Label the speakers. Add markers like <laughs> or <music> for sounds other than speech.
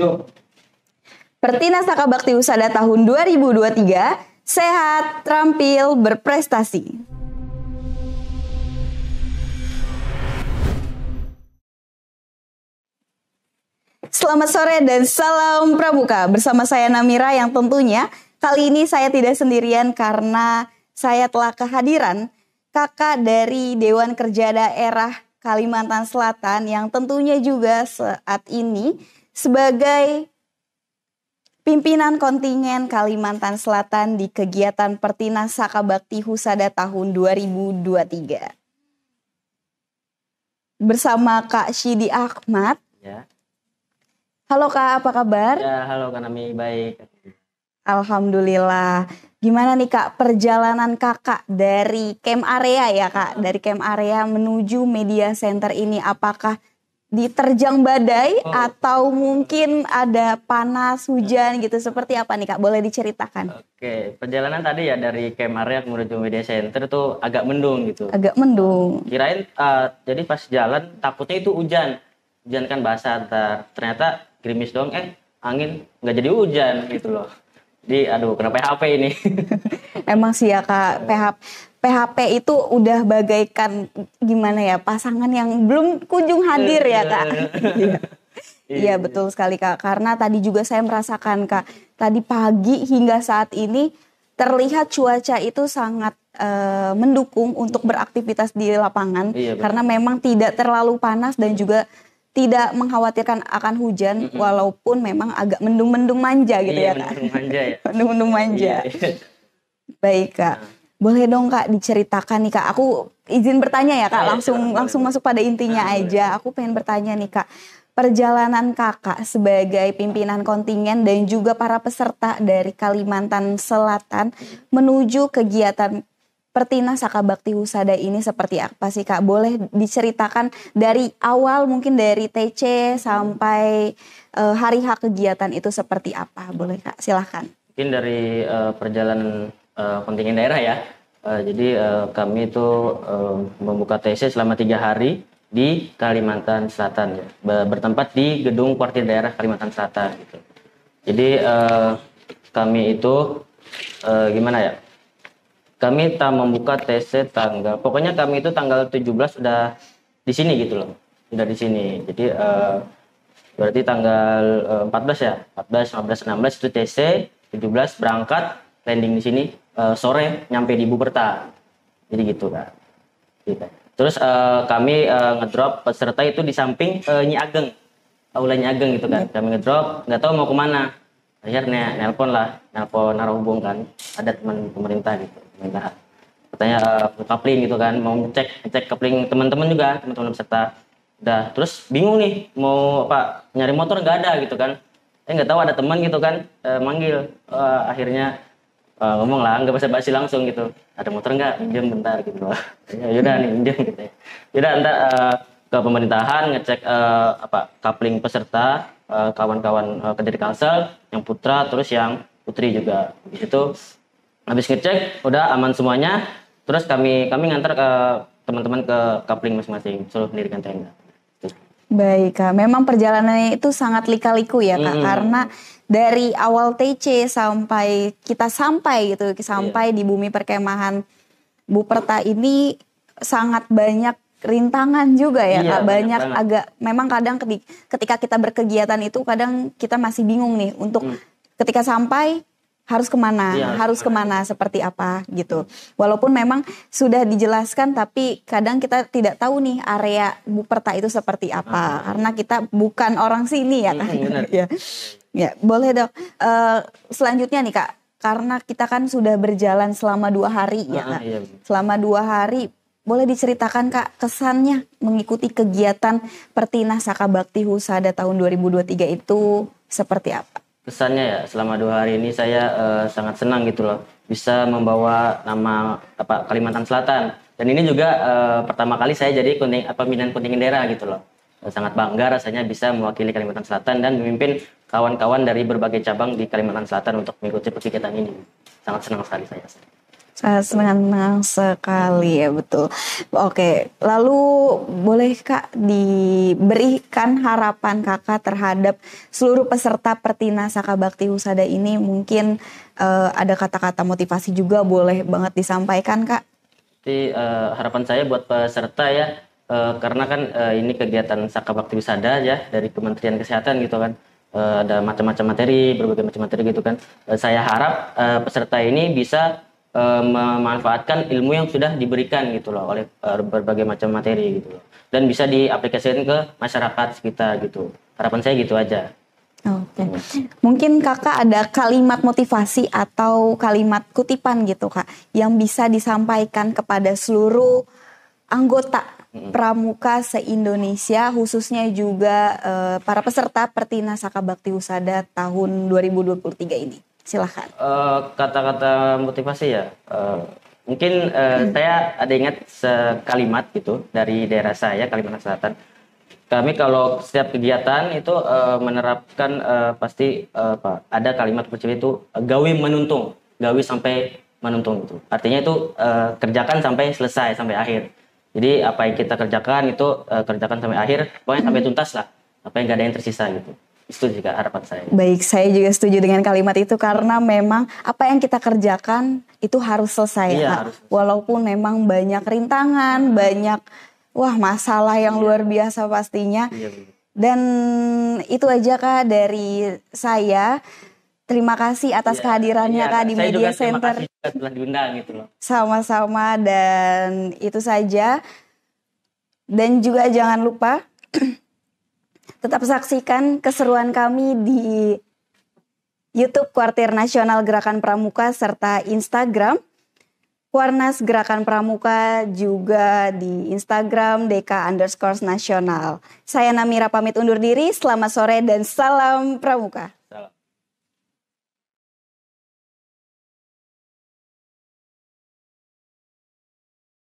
Speaker 1: Yuk. Pertina Saka Bakti Usada tahun 2023, sehat, terampil, berprestasi. Selamat sore dan salam pramuka bersama saya Namira yang tentunya kali ini saya tidak sendirian karena saya telah kehadiran kakak dari Dewan Kerja Daerah Kalimantan Selatan yang tentunya juga saat ini sebagai pimpinan kontingen Kalimantan Selatan di kegiatan Saka Sakabakti Husada tahun 2023. Bersama Kak Shidi Ahmad. Ya. Halo Kak, apa kabar?
Speaker 2: Ya, halo Kak Nami, baik.
Speaker 1: Alhamdulillah. Gimana nih Kak perjalanan Kakak dari camp area ya Kak, ya. dari camp area menuju media center ini apakah diterjang badai oh. atau mungkin ada panas hujan gitu seperti apa nih kak boleh diceritakan?
Speaker 2: Oke perjalanan tadi ya dari Kemaria menuju media center tuh agak mendung gitu.
Speaker 1: Agak mendung.
Speaker 2: Kirain uh, jadi pas jalan takutnya itu hujan hujan kan basah ternyata gerimis dong eh angin nggak jadi hujan gitu loh. Jadi aduh kenapa PHP ini?
Speaker 1: <laughs> Emang sih ya Kak, PHP PHP itu udah bagaikan gimana ya pasangan yang belum kunjung hadir ya kak. Eh. <laughs> Iya. Iya, iya betul sekali kak. Karena tadi juga saya merasakan kak. Tadi pagi hingga saat ini terlihat cuaca itu sangat uh, mendukung untuk beraktivitas di lapangan. Iya, karena memang tidak terlalu panas dan juga tidak mengkhawatirkan akan hujan mm -hmm. walaupun memang agak mendung-mendung manja gitu iya, ya kak. Mendung manja ya. <laughs> mendung manja. Iya, iya. Baik kak. Nah. Boleh dong kak diceritakan nih kak. Aku izin bertanya ya kak. Langsung langsung masuk pada intinya nah, aja. Aku pengen bertanya nih kak. Perjalanan kakak sebagai pimpinan kontingen dan juga para peserta dari Kalimantan Selatan menuju kegiatan Pertina Saka Bakti Husada ini seperti apa sih Kak? Boleh diceritakan dari awal mungkin dari TC sampai uh, hari hak kegiatan itu seperti apa? Boleh Kak, silahkan.
Speaker 2: Mungkin dari uh, perjalanan uh, kontingen daerah ya. Uh, jadi uh, kami itu uh, membuka TC selama tiga hari di Kalimantan Selatan ya. Bertempat di gedung kuartir daerah Kalimantan Selatan gitu. Jadi uh, kami itu uh, gimana ya? kami tak membuka TC tanggal pokoknya kami itu tanggal 17 sudah di sini gitu loh sudah di sini jadi uh, berarti tanggal uh, eh, 14 ya 14 15 16 itu TC 17 berangkat landing di sini uh, sore nyampe di Buberta jadi gitu kan gitu. terus uh, kami uh, ngedrop peserta itu di samping uh, Nyi Ageng aula Nyi Ageng gitu kan kami ngedrop nggak tahu mau kemana akhirnya nelpon lah nelpon naruh kan ada teman pemerintah gitu minta katanya uh, eh, kapling gitu kan mau cek cek kapling teman-teman juga teman-teman peserta udah terus bingung nih mau apa nyari motor nggak ada gitu kan eh nggak tahu ada teman gitu kan eh, manggil eh, akhirnya eh, ngomong lah nggak bisa basi langsung gitu ada motor nggak pinjam bentar gitu <laughs> ya udah nih pinjam gitu ya. ya udah ntar eh, ke pemerintahan ngecek eh, apa kapling peserta eh, kawan-kawan eh, eh, dari kalsel yang putra terus yang putri juga di situ habis ngecek udah aman semuanya terus kami kami ngantar ke teman-teman ke coupling masing-masing seluruh pendidikan tenda
Speaker 1: Baik kak, memang perjalanannya itu sangat lika-liku ya kak, hmm. karena dari awal TC sampai kita sampai gitu, iya. sampai yeah. di bumi perkemahan bu perta ini sangat banyak rintangan juga ya yeah, kak, banyak, banyak agak, memang kadang ketika kita berkegiatan itu kadang kita masih bingung nih untuk hmm. ketika sampai harus kemana, ya, harus kemana, seperti apa gitu. Walaupun memang sudah dijelaskan, tapi kadang kita tidak tahu nih area Buperta itu seperti apa, ah, ah. karena kita bukan orang sini ya kan. <laughs> ya. ya, boleh dok. Uh, eh, selanjutnya nih kak, karena kita kan sudah berjalan selama dua hari ya, ah, ya kak. Iya. Selama dua hari, boleh diceritakan kak kesannya mengikuti kegiatan Pertina Saka Bakti Husada tahun 2023 itu seperti apa?
Speaker 2: kesannya ya selama dua hari ini saya uh, sangat senang gitu loh bisa membawa nama apa Kalimantan Selatan dan ini juga uh, pertama kali saya jadi kuning apa minan kuning daerah gitu loh eh, sangat bangga rasanya bisa mewakili Kalimantan Selatan dan memimpin kawan-kawan dari berbagai cabang di Kalimantan Selatan untuk mengikuti kegiatan ini sangat senang sekali saya
Speaker 1: senang senang sekali ya betul. Oke, lalu boleh Kak diberikan harapan Kakak terhadap seluruh peserta Pertina Saka Bakti Husada ini mungkin uh, ada kata-kata motivasi juga boleh banget disampaikan Kak.
Speaker 2: Jadi uh, harapan saya buat peserta ya uh, karena kan uh, ini kegiatan Saka Bakti Husada ya dari Kementerian Kesehatan gitu kan. Uh, ada macam-macam materi, berbagai macam materi gitu kan. Uh, saya harap uh, peserta ini bisa e, memanfaatkan ilmu yang sudah diberikan gitu loh oleh e, berbagai macam materi gitu loh. dan bisa diaplikasikan ke masyarakat sekitar gitu harapan saya gitu aja
Speaker 1: Oke, okay. mungkin kakak ada kalimat motivasi atau kalimat kutipan gitu kak yang bisa disampaikan kepada seluruh anggota pramuka se Indonesia khususnya juga uh, para peserta Pertina Saka Bakti Usada tahun 2023 ini silahkan
Speaker 2: eh, kata-kata motivasi ya uh, mungkin uh, hmm. saya ada ingat sekalimat gitu dari daerah saya Kalimantan Selatan kami kalau setiap kegiatan itu uh, menerapkan uh, pasti uh, apa ada kalimat percaya itu gawe menuntung gawe sampai menuntung itu artinya itu uh, kerjakan sampai selesai sampai akhir jadi apa yang kita kerjakan itu uh, kerjakan sampai akhir pokoknya sampai mm-hmm. tuntas lah apa yang gak ada yang tersisa gitu setuju juga harapan saya.
Speaker 1: Baik, saya juga setuju dengan kalimat itu karena iya. memang apa yang kita kerjakan itu harus selesai. Iya, harus. Walaupun memang banyak rintangan, hmm. banyak wah masalah yang iya. luar biasa pastinya. Iya, Dan itu aja Kak dari saya. Terima kasih atas ya, kehadirannya ya, Kak di Media juga Center.
Speaker 2: Terima kasih telah diundang gitu loh.
Speaker 1: Sama-sama dan itu saja. Dan juga jangan lupa <clears throat> Tetap saksikan keseruan kami di YouTube Kuartir Nasional Gerakan Pramuka serta Instagram Kuarnas Gerakan Pramuka juga di Instagram DK underscore nasional. Saya Namira pamit undur diri, selamat sore dan salam Pramuka.